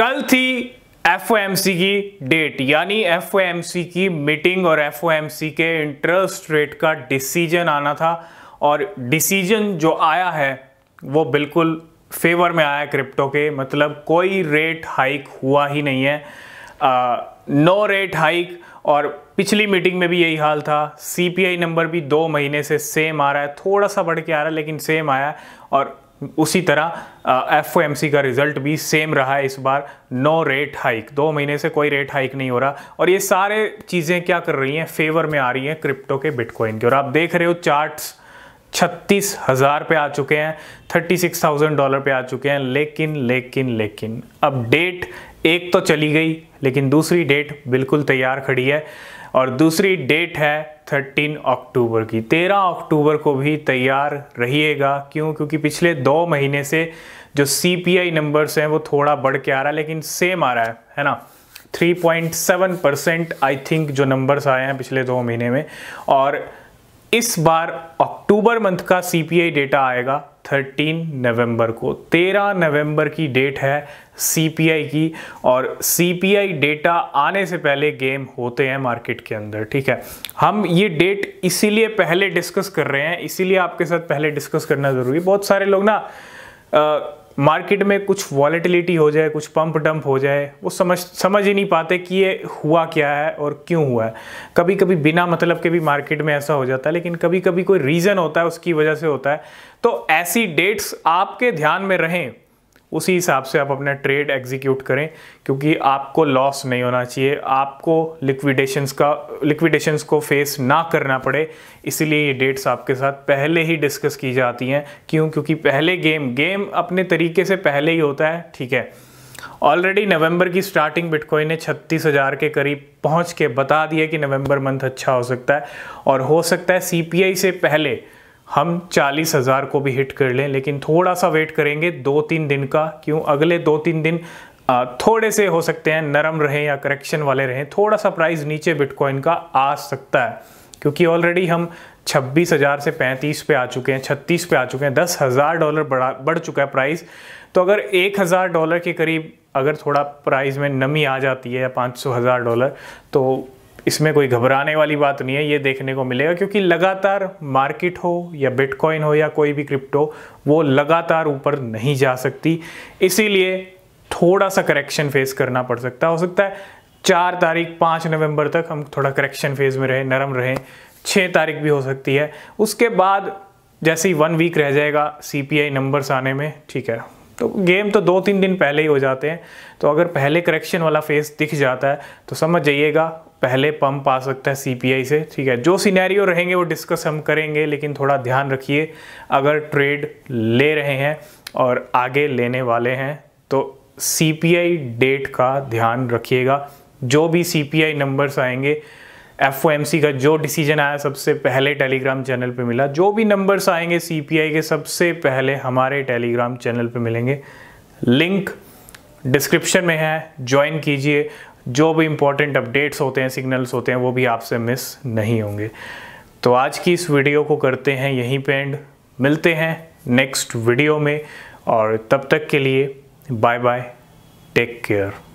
कल थी एफ की डेट यानी एफ की मीटिंग और एफ के इंटरेस्ट रेट का डिसीजन आना था और डिसीजन जो आया है वो बिल्कुल फेवर में आया क्रिप्टो के मतलब कोई रेट हाइक हुआ ही नहीं है आ, नो रेट हाइक और पिछली मीटिंग में भी यही हाल था सी नंबर भी दो महीने से सेम आ रहा है थोड़ा सा बढ़ के आ रहा है लेकिन सेम आया और उसी तरह एफ का रिज़ल्ट भी सेम रहा है इस बार नो रेट हाइक दो महीने से कोई रेट हाइक नहीं हो रहा और ये सारे चीज़ें क्या कर रही हैं फेवर में आ रही हैं क्रिप्टो के बिटकॉइन की और आप देख रहे हो चार्ट्स छत्तीस हज़ार पे आ चुके हैं थर्टी सिक्स थाउजेंड डॉलर पे आ चुके हैं लेकिन लेकिन लेकिन अब डेट एक तो चली गई लेकिन दूसरी डेट बिल्कुल तैयार खड़ी है और दूसरी डेट है 13 अक्टूबर की 13 अक्टूबर को भी तैयार रहिएगा क्यों क्योंकि पिछले दो महीने से जो सी पी आई नंबर्स हैं वो थोड़ा बढ़ के आ रहा है लेकिन सेम आ रहा है है ना 3.7 परसेंट आई थिंक जो नंबर्स आए हैं पिछले दो महीने में और इस बार अक्टूबर मंथ का सी पी आई डेटा आएगा 13 नवंबर को 13 नवंबर की डेट है सीपीआई की और सीपीआई डेटा आने से पहले गेम होते हैं मार्केट के अंदर ठीक है हम ये डेट इसीलिए पहले डिस्कस कर रहे हैं इसीलिए आपके साथ पहले डिस्कस करना ज़रूरी बहुत सारे लोग ना आ, मार्केट में कुछ वॉलेटिलिटी हो जाए कुछ पंप डंप हो जाए वो समझ समझ ही नहीं पाते कि ये हुआ क्या है और क्यों हुआ है कभी कभी बिना मतलब के भी मार्केट में ऐसा हो जाता है लेकिन कभी कभी कोई रीज़न होता है उसकी वजह से होता है तो ऐसी डेट्स आपके ध्यान में रहें उसी हिसाब से आप अपना ट्रेड एग्जीक्यूट करें क्योंकि आपको लॉस नहीं होना चाहिए आपको लिक्विडेशंस का लिक्विडेशंस को फेस ना करना पड़े इसीलिए ये डेट्स आपके साथ पहले ही डिस्कस की जाती हैं क्यों क्योंकि पहले गेम गेम अपने तरीके से पहले ही होता है ठीक है ऑलरेडी नवंबर की स्टार्टिंग बिटकॉइन ने छत्तीस हज़ार के करीब पहुंच के बता दिया कि नवंबर मंथ अच्छा हो सकता है और हो सकता है सीपीआई से पहले हम चालीस हज़ार को भी हिट कर लें लेकिन थोड़ा सा वेट करेंगे दो तीन दिन का क्यों अगले दो तीन दिन थोड़े से हो सकते हैं नरम रहें या करेक्शन वाले रहें थोड़ा सा प्राइस नीचे बिटकॉइन का आ सकता है क्योंकि ऑलरेडी हम छब्बीस हज़ार से पैंतीस पे आ चुके हैं छत्तीस पे आ चुके हैं दस हज़ार डॉलर बढ़ा बढ़ चुका है प्राइस तो अगर एक हज़ार डॉलर के करीब अगर थोड़ा प्राइस में नमी आ जाती है या पाँच सौ हज़ार डॉलर तो इसमें कोई घबराने वाली बात नहीं है ये देखने को मिलेगा क्योंकि लगातार मार्केट हो या बिटकॉइन हो या कोई भी क्रिप्टो वो लगातार ऊपर नहीं जा सकती इसीलिए थोड़ा सा करेक्शन फेस करना पड़ सकता हो सकता है चार तारीख पाँच नवंबर तक हम थोड़ा करेक्शन फेज में रहें नरम रहें छः तारीख भी हो सकती है उसके बाद जैसे ही वन वीक रह जाएगा सी नंबर्स आने में ठीक है तो गेम तो दो तीन दिन पहले ही हो जाते हैं तो अगर पहले करेक्शन वाला फेस दिख जाता है तो समझ जाइएगा पहले पंप आ सकता है सीपीआई से ठीक है जो सिनेरियो रहेंगे वो डिस्कस हम करेंगे लेकिन थोड़ा ध्यान रखिए अगर ट्रेड ले रहे हैं और आगे लेने वाले हैं तो सीपीआई डेट का ध्यान रखिएगा जो भी सीपीआई नंबर्स आएंगे एफ का जो डिसीजन आया सबसे पहले टेलीग्राम चैनल पे मिला जो भी नंबर्स आएंगे सी के सबसे पहले हमारे टेलीग्राम चैनल पे मिलेंगे लिंक डिस्क्रिप्शन में है ज्वाइन कीजिए जो भी इंपॉर्टेंट अपडेट्स होते हैं सिग्नल्स होते हैं वो भी आपसे मिस नहीं होंगे तो आज की इस वीडियो को करते हैं यहीं पे एंड मिलते हैं नेक्स्ट वीडियो में और तब तक के लिए बाय बाय टेक केयर